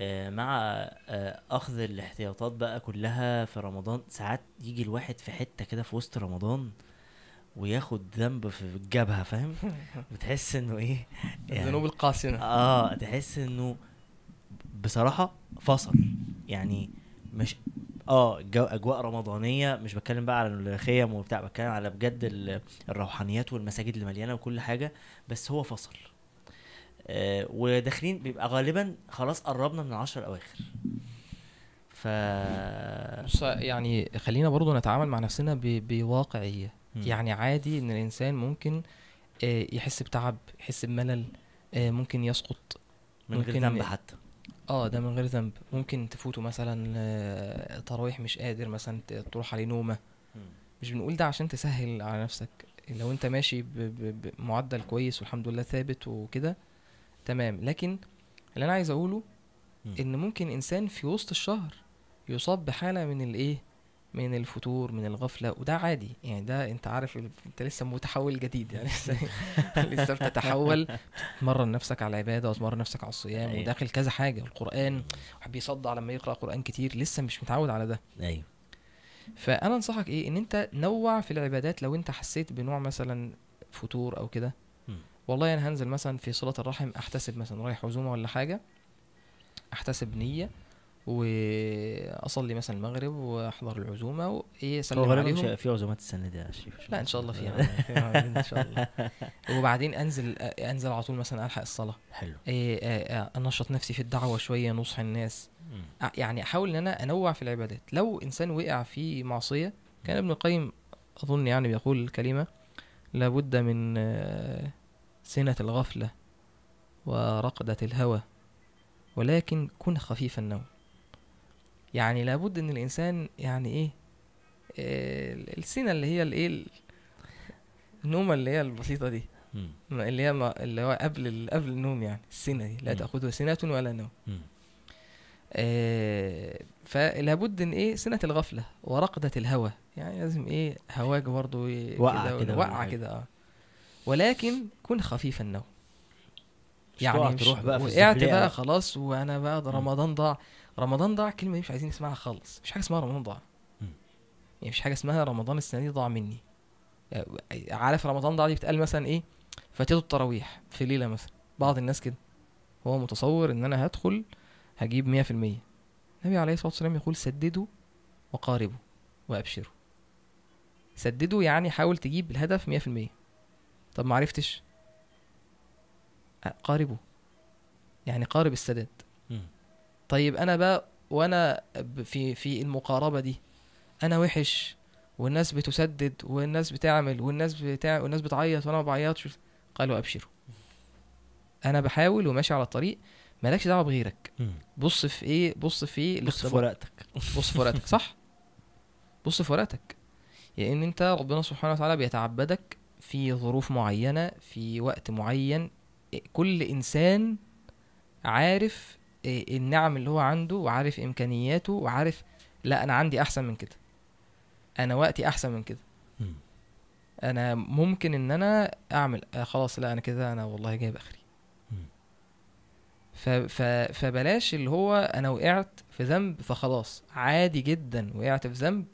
آه، مع آه، اخذ الاحتياطات بقى كلها في رمضان ساعات يجي الواحد في حته كده في وسط رمضان وياخد ذنب في الجبهه فاهم بتحس انه ايه يعني الذنوب القاسمه اه تحس انه بصراحه فصل يعني مش اه جو اجواء رمضانيه مش بتكلم بقى على الخيم وبتاع بتكلم على بجد الروحانيات والمساجد اللي مليانه وكل حاجه بس هو فصل آه، وداخلين بيبقى غالبا خلاص قربنا من العشر الاواخر ف بص يعني خلينا برضو نتعامل مع نفسنا ب... بواقعيه م. يعني عادي ان الانسان ممكن آه، يحس بتعب يحس بملل آه، ممكن يسقط من ممكن غير ذنب حتى اه ده من غير ذنب ممكن تفوته مثلا تراويح مش قادر مثلا تروح عليه نومه مش بنقول ده عشان تسهل على نفسك لو انت ماشي بمعدل كويس والحمد لله ثابت وكده تمام لكن اللي انا عايز اقوله م. ان ممكن انسان في وسط الشهر يصاب بحاله من الايه من الفتور من الغفله وده عادي يعني ده انت عارف انت لسه متحول جديد يعني لسه لسه بتتحول تمرن نفسك على العباده وتمرن نفسك على الصيام أيوه. وداخل كذا حاجه القران واحد بيصدع لما يقرا قران كتير لسه مش متعود على ده ايوه فانا انصحك ايه ان انت نوع في العبادات لو انت حسيت بنوع مثلا فتور او كده والله انا هنزل مثلا في صله الرحم احتسب مثلا رايح عزومه ولا حاجه احتسب نيه واصلي مثلا المغرب واحضر العزومه وايه سلم عليهم في عزومات السنه دي يا لا ان شاء الله فيها آه. ان شاء الله وبعدين انزل انزل على طول مثلا الحق الصلاه حلو إيه آه آه انشط نفسي في الدعوه شويه نصح الناس مم. يعني احاول ان انا انوع في العبادات لو انسان وقع في معصيه كان ابن القيم اظن يعني بيقول الكلمه لابد من آه سنة الغفلة ورقدة الهوى ولكن كن خفيف النوم يعني لابد ان الانسان يعني ايه, آه، السنة اللي هي الايه النومة اللي هي البسيطة دي اللي هي ما اللي هو قبل قبل النوم يعني السنة دي لا تأخذه سنة ولا نوم آه فلابد ان ايه سنة الغفلة ورقدة الهوى يعني لازم ايه هواك برضه وقع كده وقع كده اه ولكن كن خفيف النوم يعني تروح بقى في وقعت بقى خلاص وانا بقى رمضان ضاع رمضان ضاع كلمه دي مش عايزين نسمعها خالص مفيش حاجه اسمها رمضان ضاع يعني مفيش حاجه اسمها رمضان السنه دي ضاع مني يعني عارف رمضان ضاع دي بتقال مثلا ايه فاتته التراويح في ليله مثلا بعض الناس كده هو متصور ان انا هدخل هجيب 100% النبي عليه الصلاه والسلام يقول سددوا وقاربوا وابشروا سددوا يعني حاول تجيب الهدف 100% طب ما عرفتش قاربه يعني قارب السداد طيب انا بقى وانا في في المقاربه دي انا وحش والناس بتسدد والناس بتعمل والناس بتاع والناس بتعيط وانا ما بعيطش قالوا ابشروا انا بحاول وماشي على الطريق مالكش دعوه بغيرك بص في ايه بص في ايه بص في ورقتك بص في ورقتك صح بص في ورقتك لان يعني انت ربنا سبحانه وتعالى بيتعبدك في ظروف معينة في وقت معين كل إنسان عارف آه، النعم اللي هو عنده وعارف إمكانياته وعارف لا أنا عندي أحسن من كده أنا وقتي أحسن من كده أنا ممكن إن أنا أعمل آه خلاص لا أنا كده أنا والله جايب آخري فبلاش اللي هو أنا وقعت في ذنب فخلاص عادي جدا وقعت في ذنب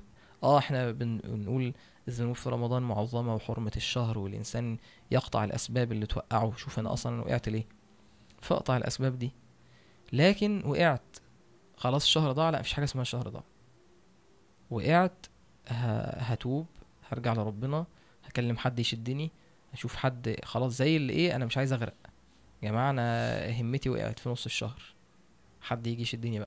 اه احنا بنقول الذنوب في رمضان معظمة وحرمة الشهر والإنسان يقطع الأسباب اللي توقعه شوف أنا أصلا وقعت ليه فأقطع الأسباب دي لكن وقعت خلاص الشهر ضاع لا مفيش حاجة اسمها الشهر ضاع وقعت هتوب هرجع لربنا هكلم حد يشدني هشوف حد خلاص زي اللي ايه انا مش عايز اغرق يا جماعه انا همتي وقعت في نص الشهر حد يجي يشدني بقى